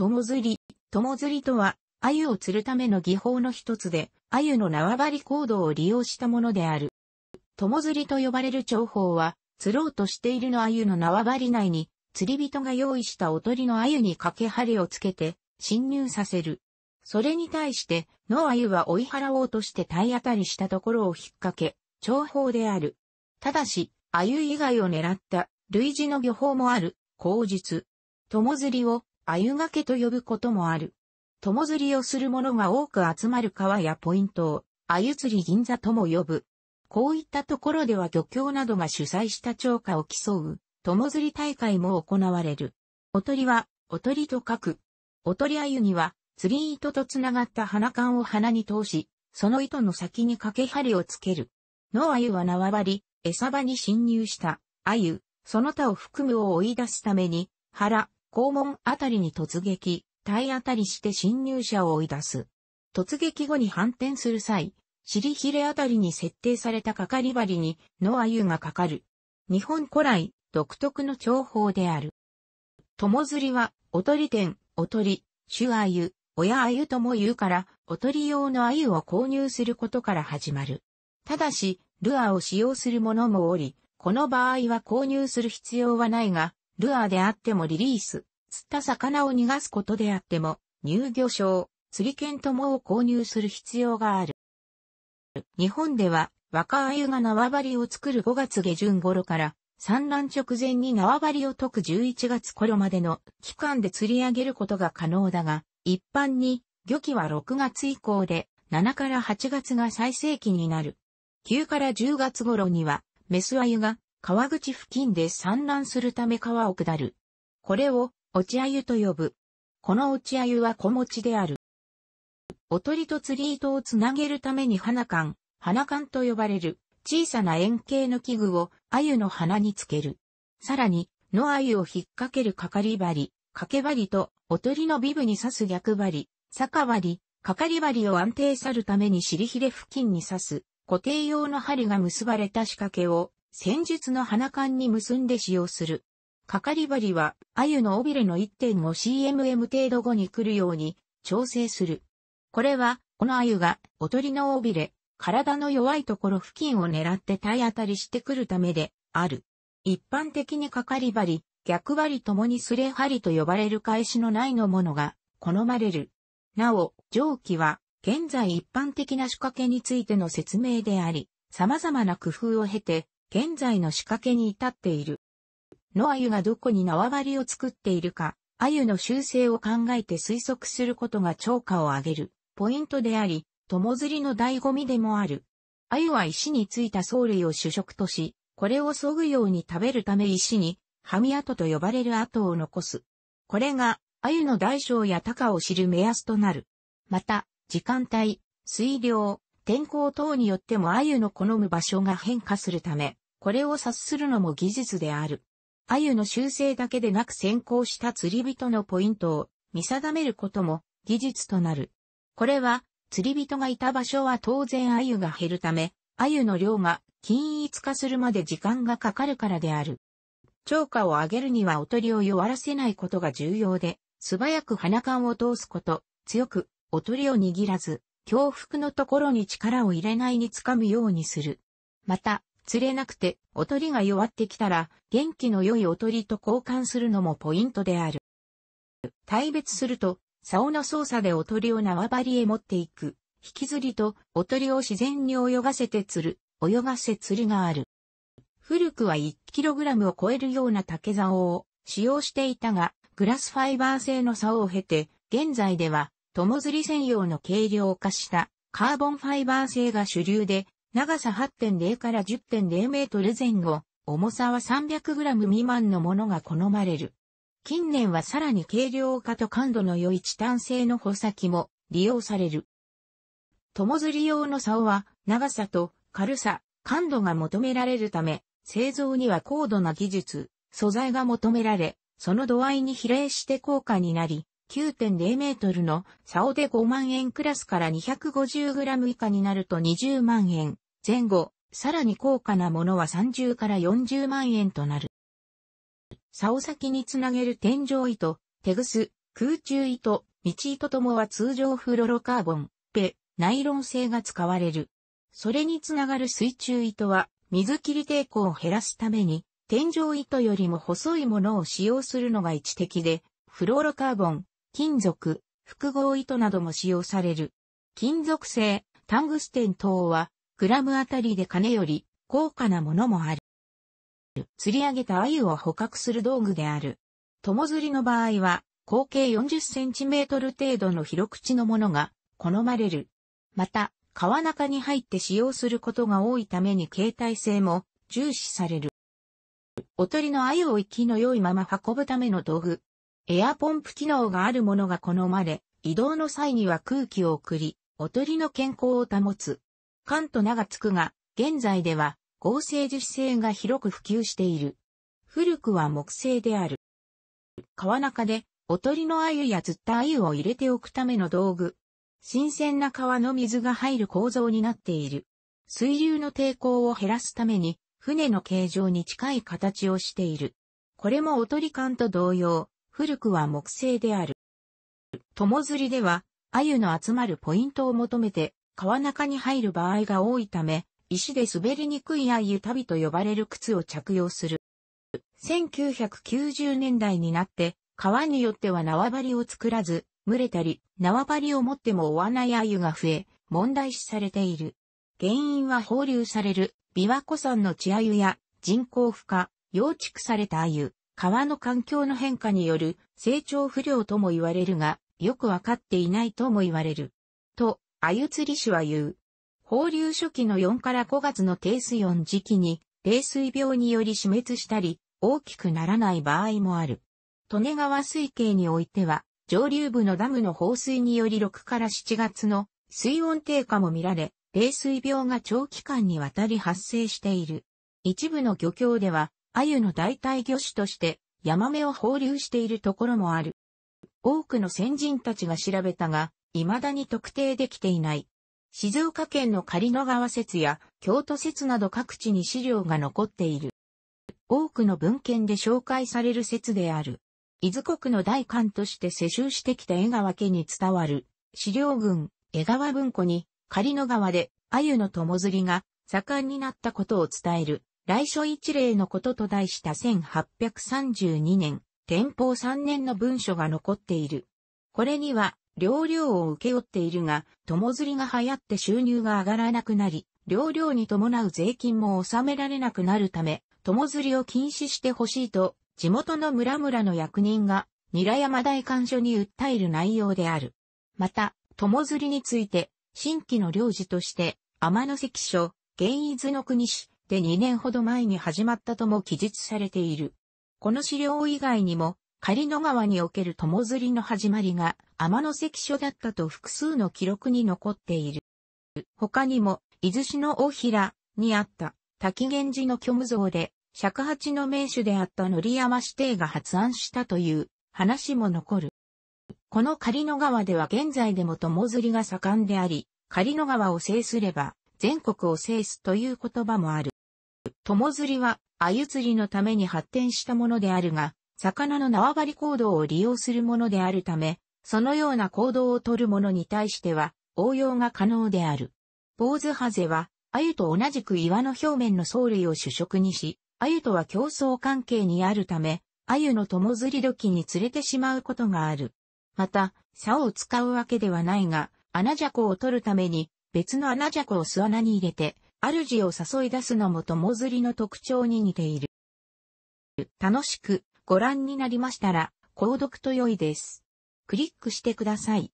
友釣り。友釣りとは、鮎を釣るための技法の一つで、鮎の縄張り行動を利用したものである。友釣りと呼ばれる釣法は、釣ろうとしているの鮎の縄張り内に、釣り人が用意したおとりの鮎に掛け針をつけて、侵入させる。それに対して、の鮎は追い払おうとして体当たりしたところを引っ掛け、重宝である。ただし、鮎以外を狙った、類似の漁法もある、口実。友釣りを鮎がけと呼ぶこともある。友釣りをする者が多く集まる川やポイントを、鮎釣り銀座とも呼ぶ。こういったところでは漁協などが主催した釣果を競う、友釣り大会も行われる。おとりは、おとりと書く。おとり鮎には、釣り糸とつながった花管を鼻に通し、その糸の先に掛け針をつける。野鮎は縄張り、餌場に侵入した、鮎、その他を含むを追い出すために、腹、肛門あたりに突撃、体当たりして侵入者を追い出す。突撃後に反転する際、尻ひれあたりに設定されたかかり針に、のあゆがかかる。日本古来、独特の重宝である。友釣りは、おとり店、おとり、主あゆ、親あゆとも言うから、おとり用のあゆを購入することから始まる。ただし、ルアーを使用する者もおり、この場合は購入する必要はないが、ルアーであってもリリース、釣った魚を逃がすことであっても、入魚証、釣り券ともを購入する必要がある。日本では、若鮎が縄張りを作る5月下旬頃から、産卵直前に縄張りを解く11月頃までの期間で釣り上げることが可能だが、一般に、漁期は6月以降で、7から8月が最盛期になる。9から10月頃には、メスアユが川口付近で産卵するため川を下る。これを、落ちゆと呼ぶ。この落ちゆは小持ちである。おとりと釣り糸をつなげるために花冠、花冠と呼ばれる小さな円形の器具を鮎の花につける。さらに、野鮎を引っ掛けるかかり針、かけ針と、おとりのビブに刺す逆針、逆針、かかり針を安定さるために尻ひれ付近に刺す、固定用の針が結ばれた仕掛けを戦術の花管に結んで使用する。かかり針は、鮎の尾びれの 1.5cmm 程度後に来るように調整する。これは、この鮎が、おとりの尾びれ、体の弱いところ付近を狙って体当たりしてくるためで、ある。一般的にかかり針、逆針ともにスレ針と呼ばれる返しのないのものが、好まれる。なお、蒸気は、現在一般的な仕掛けについての説明であり、様々な工夫を経て、現在の仕掛けに至っている。野鮎がどこに縄張りを作っているか、鮎の習性を考えて推測することが超過を上げるポイントであり、友釣りの醍醐味でもある。鮎は石についた藻類を主食とし、これを削ぐように食べるため石に、はみ跡と呼ばれる跡を残す。これが、鮎の大小や高を知る目安となる。また、時間帯、水量、天候等によっても鮎の好む場所が変化するため、これを察するのも技術である。鮎の修正だけでなく先行した釣り人のポイントを見定めることも技術となる。これは釣り人がいた場所は当然鮎が減るため、鮎の量が均一化するまで時間がかかるからである。超過を上げるにはおとりを弱らせないことが重要で、素早く鼻管を通すこと、強く、おとりを握らず、恐怖のところに力を入れないにつかむようにする。また、釣れなくて、おとりが弱ってきたら、元気の良いおとりと交換するのもポイントである。対別すると、竿の操作でおとりを縄張りへ持っていく、引き釣りと、おとりを自然に泳がせて釣る、泳がせ釣りがある。古くは 1kg を超えるような竹竿を使用していたが、グラスファイバー製の竿を経て、現在では友釣り専用の軽量化したカーボンファイバー製が主流で、長さ8.0から10.0メートル前後、重さは3 0 0ム未満のものが好まれる。近年はさらに軽量化と感度の良いチタン製の穂先も利用される。友釣り用の竿は長さと軽さ、感度が求められるため、製造には高度な技術、素材が求められ、その度合いに比例して高価になり、9.0メートルの竿で5万円クラスから2 5 0ム以下になると20万円前後、さらに高価なものは30から40万円となる。竿先につなげる天井糸、手ぐす、空中糸、道糸ともは通常フロロカーボン、ペ、ナイロン製が使われる。それにつながる水中糸は水切り抵抗を減らすために天井糸よりも細いものを使用するのが一的で、フロロカーボン、金属、複合糸なども使用される。金属製、タングステン等は、グラムあたりで金より高価なものもある。釣り上げた鮎を捕獲する道具である。友釣りの場合は、口径40センチメートル程度の広口のものが好まれる。また、川中に入って使用することが多いために携帯性も重視される。おとりの鮎を息の良いまま運ぶための道具、エアポンプ機能があるものが好まれ、移動の際には空気を送り、おとりの健康を保つ。缶と名が付くが、現在では合成樹脂製が広く普及している。古くは木製である。川中で、おとりの鮎や釣った鮎を入れておくための道具。新鮮な川の水が入る構造になっている。水流の抵抗を減らすために、船の形状に近い形をしている。これもおとり缶と同様、古くは木製である。友釣りでは、鮎の集まるポイントを求めて、川中に入る場合が多いため、石で滑りにくい鮎旅と呼ばれる靴を着用する。1990年代になって、川によっては縄張りを作らず、群れたり、縄張りを持っても追わない鮎が増え、問題視されている。原因は放流される、琵琶湖山の血鮎や人工孵化、養畜された鮎、川の環境の変化による成長不良とも言われるが、よくわかっていないとも言われる。と、あゆ釣り氏は言う。放流初期の4から5月の低水温時期に、冷水病により死滅したり、大きくならない場合もある。利根川水系においては、上流部のダムの放水により6から7月の水温低下も見られ、冷水病が長期間にわたり発生している。一部の漁協では、鮎の代替魚種として、ヤマメを放流しているところもある。多くの先人たちが調べたが、未だに特定できていない。静岡県の狩野川説や京都説など各地に資料が残っている。多くの文献で紹介される説である。伊豆国の大官として世襲してきた江川家に伝わる資料群江川文庫に狩野川で鮎の友釣りが盛んになったことを伝える来所一例のことと題した1832年、天保3年の文書が残っている。これには、領領を受け負っているが、友釣りが流行って収入が上がらなくなり、領領に伴う税金も納められなくなるため、友釣りを禁止してほしいと、地元の村々の役人が、韮山大官所に訴える内容である。また、友釣りについて、新規の領事として、天関所、現伊豆の国市、で2年ほど前に始まったとも記述されている。この資料以外にも、狩野川における友釣りの始まりが天の関所だったと複数の記録に残っている。他にも、伊豆市の大平にあった滝源寺の虚無像で、尺八の名手であった乗山指定が発案したという話も残る。この狩野川では現在でも友釣りが盛んであり、狩野川を制すれば全国を制すという言葉もある。友釣りは、鮎釣りのために発展したものであるが、魚の縄張り行動を利用するものであるため、そのような行動をとるものに対しては、応用が可能である。ポーズハゼは、鮎と同じく岩の表面の藻類を主食にし、鮎とは競争関係にあるため、鮎の友釣り時に釣れてしまうことがある。また、竿を使うわけではないが、穴じゃこを取るために、別の穴じゃこを巣穴に入れて、主を誘い出すのも友釣りの特徴に似ている。楽しくご覧になりましたら、購読と良いです。クリックしてください。